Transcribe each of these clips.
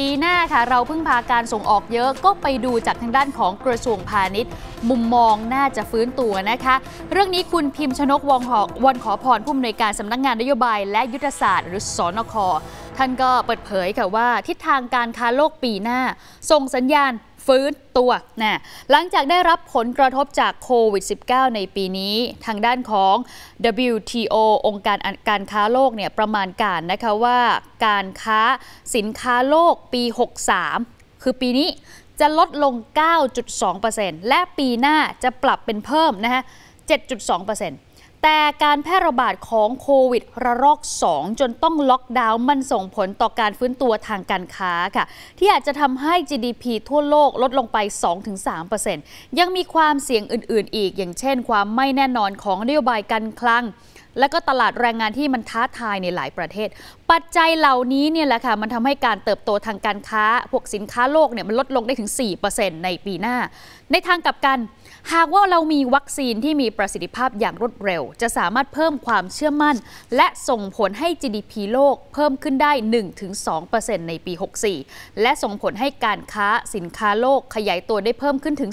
ปีหน้าค่ะ เราเพิ่งพาการส่งออกเยอะก็ไปดูจากทางด้านของกระทรวงพาณิชย์ มุมมองน่าจะฟื้นตัวนะคะ เรื่องนี้คุณพิมพ์ชนกวงหอกวันขอพรผู้อำนวยการสำนักงงานนโยบายและยุทธศาสตร์หรือสอนคท่านก็เปิดเผยค่ะว่า ทิศทางการค้าโลกปีหน้า ส่งสัญญาณฟื้นตัวนะหลังจากได้รับผลกระทบจากโควิด -19 ในปีนี้ทางด้านของ WTO องค์การการค้าโลกเนี่ยประมาณการนะคะว่า การค้าสินค้าโลกปี 63 คือปีนี้จะลดลง 9.2%และปีหน้าจะปรับเป็นเพิ่มนะฮะ7.2%แต่การแพร่ระบาดของโควิดระลอก 2 จนต้องล็อกดาวน์มันส่งผลต่อการฟื้นตัวทางการค้าค่ะ ที่อาจจะทำให้ GDP ทั่วโลกลดลงไป 2-3%ยังมีความเสี่ยงอื่นๆ อีกอย่างเช่นความไม่แน่นอนของนโยบายการคลังและก็ตลาดแรงงานที่มันท้าทายในหลายประเทศ ปัจจัยเหล่านี้เนี่ยแหละค่ะ มันทำให้การเติบโตทางการค้า พวกสินค้าโลกเนี่ยมันลดลงได้ถึง 4%ในปีหน้า ในทางกลับกัน หากว่าเรามีวัคซีนที่มีประสิทธิภาพอย่างรวดเร็ว จะสามารถเพิ่มความเชื่อมั่น และส่งผลให้ GDP โลกเพิ่มขึ้นได้ 1-2%ในปี 64 และส่งผลให้การค้าสินค้าโลกขยายตัวได้เพิ่มขึ้นถึง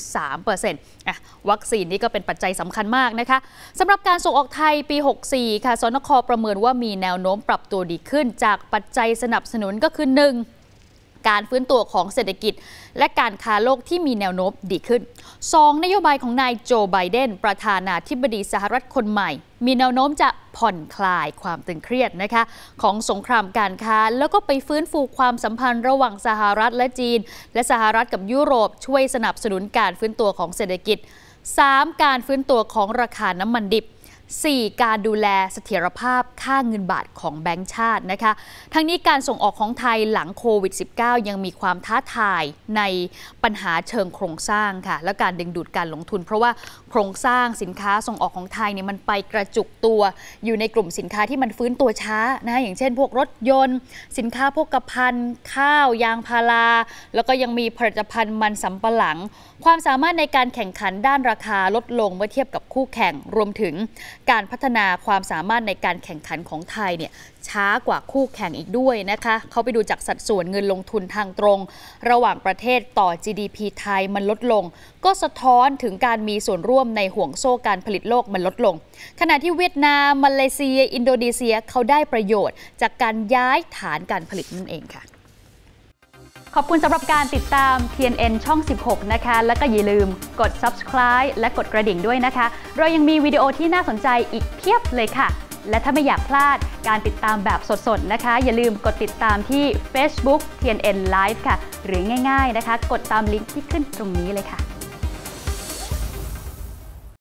3%อ่ะวัคซีนนี่ก็เป็นปัจจัยสำคัญมากนะคะสำหรับการส่งออกไทยปี 6 64ค่ะสนคประเมินว่ามีแนวโน้มปรับตัวดีขึ้น จากปัจจัยสนับสนุนก็คือ 1. การฟื้นตัวของเศรษฐกิจ และการค้าโลกที่มีแนวโน้มดีขึ้น 2. นโยบายของนายโจไบเดนประธานาธิบดีสหรัฐคนใหม่ มีแนวโน้มจะผ่อนคลายความตึงเครียดนะคะของสงครามการค้า แล้วก็ไปฟื้นฟูความสัมพันธ์ ระหว่างสหรัฐและจีน และสหรัฐกับยุโรป ช่วยสนับสนุนการฟื้นตัวของเศรษฐกิจ 3. การฟื้นตัวของราคาน้ำมันดิบ 4. การดูแลเสถียรภาพค่าเงินบาทของแบงก์ชาตินะคะทั้งนี้การส่งออกของไทยหลังโควิด -19 ยังมีความท้าทายในปัญหาเชิงโครงสร้างค่ะและการดึงดูดการลงทุน เพราะว่าโครงสร้างสินค้าส่งออกของไทยเนี่ยมันไปกระจุกตัว อยู่ในกลุ่มสินค้าที่มันฟื้นตัวช้านะอย่างเช่นพวกรถยนต์ สินค้าพวกกระพันข้าวยางพาราแล้วก็ยังมีผลิตภัณฑ์มันสำปะหลัง ความสามารถในการแข่งขันด้านราคาลดลงเมื่อเทียบกับคู่แข่งรวมถึงการพัฒนาความสามารถในการแข่งขันของไทยเนี่ยช้ากว่าคู่แข่งอีกด้วยนะคะเขาไปดูจากสัดส่วนเงินลงทุนทางตรง ระหว่างประเทศต่อ GDP ไทยมันลดลง ก็สะท้อนถึงการมีส่วนร่วมในห่วงโซ่การผลิตโลกมันลดลง ขณะที่เวียดนามมาเลเซีย อินโดนีเซียเขาได้ประโยชน์จากการย้ายฐานการผลิตนั่นเองค่ะขอบคุณสำหรับการติดตาม TNN ช่อง 16 นะคะ แล้วก็อย่าลืมกด subscribe และกดกระดิ่งด้วยนะคะ เรายังมีวิดีโอที่น่าสนใจอีกเพียบเลยค่ะ และถ้าไม่อยากพลาดการติดตามแบบสดๆ นะคะ อย่าลืมกดติดตามที่ Facebook TNN Live ค่ะ หรือง่ายๆนะคะ กดตามลิงก์ที่ขึ้นตรงนี้เลยค่ะ